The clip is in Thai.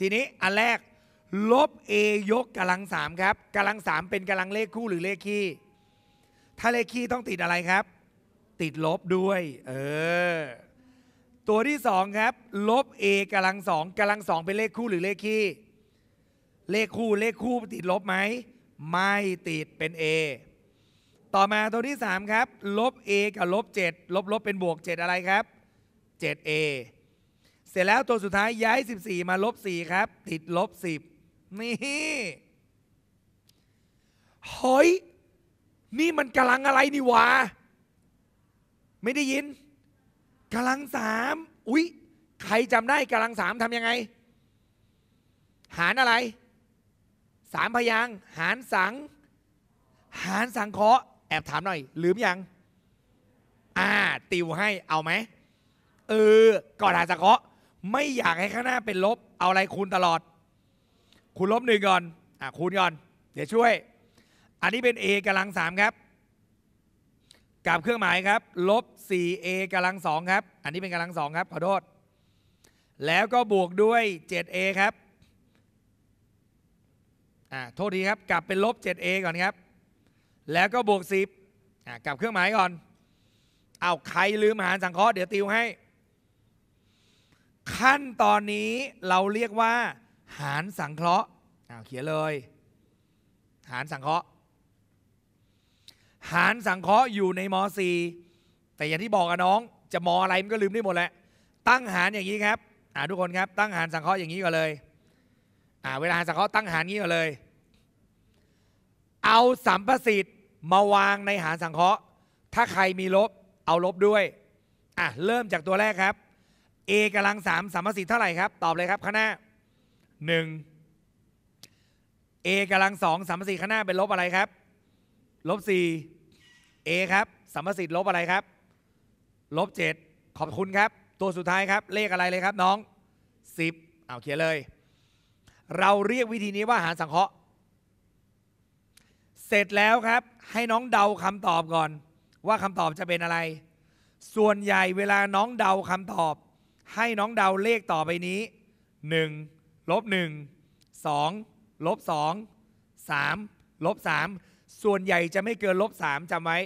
ทีนี้อันแรกลบ a ยกกำลังสามครับกำลังสามเป็นกำลังเลขคู่หรือเลขคี่ถ้าเลขคี่ต้องติดอะไรครับ ติดลบด้วยเออตัวที่สองครับลบ a กำลังสองกำลังสองเป็นเลขคู่หรือเลขคี่เลขคู่เลขคู่ติดลบไหมไม่ติดเป็น a ต่อมาตัวที่สามครับลบ a กับลบ7ลบลบเป็นบวก 7 อะไรครับ 7a เสร็จแล้ว ตัวสุดท้าย ย้าย 14 มาลบ 4 ครับติดลบ10นี่เฮ้ยนี่มันกำลังอะไรนี่วะไม่ได้ยินกำลังสามอุ๊ย ใครจำได้กำลังสามทำยังไง หารอะไร สามพยางหารสัง หารสังเคราะห์แอบถามหน่อย ลืมยัง อ่า ติวให้เอาไหมเออก่อนหารสังเคราะห์ไม่อยากให้ข้างหน้าเป็นลบ เอาอะไรคูณตลอด คูณลบหนึ่งก่อน อ่ะคูณก่อน เดี๋ยวช่วย อันนี้เป็น a กำลังสามครับกับเครื่องหมายครับ ลบ 4a กำลังสองครับ อันนี้เป็นกำลังสองครับขอโทษ แล้วก็บวกด้วย 7a ครับ อ่าโทษทีครับ กลับเป็นลบ 7a ก่อนครับ แล้วก็บวก10อ่ากลับเครื่องหมายก่อน เอาใครลืมหารสังเคราะห์เดี๋ยวติวให้ขั้นตอนนี้เราเรียกว่า หารสังเคราะห์ เขียนเลย หารสังเคราะห์ หารสังเคราะห์อยู่ในมอีแต่อย่างที่บอกกับน้องจะมออะไรมันก็ลืมได้หมดแหละ ตั้งหารอย่างนี้ครับ อ่าทุกคนครับ ตั้งหารสังเคราะห์อย่างนี้ก่อนเลย อ่าเวลาสังเคราะห์ตั้งหารนี้ก่อนเลย เอาสัมประสิทธิ์มาวางในหารสังเคราะห์ ถ้าใครมีลบ เอาลบด้วย อ่ะเริ่มจากตัวแรกครับ a กำลังสามสามสิ์เท่าไหร่ครับ ตอบเลยครับข้างหน้าหนึ่ง a กำลังสองสามสิ์ข้างหน้าเป็นลบอะไรครับลบสี่ a ครับสามสิ์ลบอะไรครับลบเจ็ดขอบคุณครับ ตัวสุดท้ายครับ เลขอะไรเลยครับ น้องสิบเอาเขียนเลย เราเรียกวิธีนี้ว่าหารสังเคราะห์ เสร็จแล้วครับ ให้น้องเดาคำตอบก่อน ว่าคำตอบจะเป็นอะไร ส่วนใหญ่เวลาน้องเดาคำตอบให้น้องเดาเลขต่อไปนี้1ลบ1 2ลบ2 3ลบ3ส่วนใหญ่จะไม่เกินลบ3จำไว้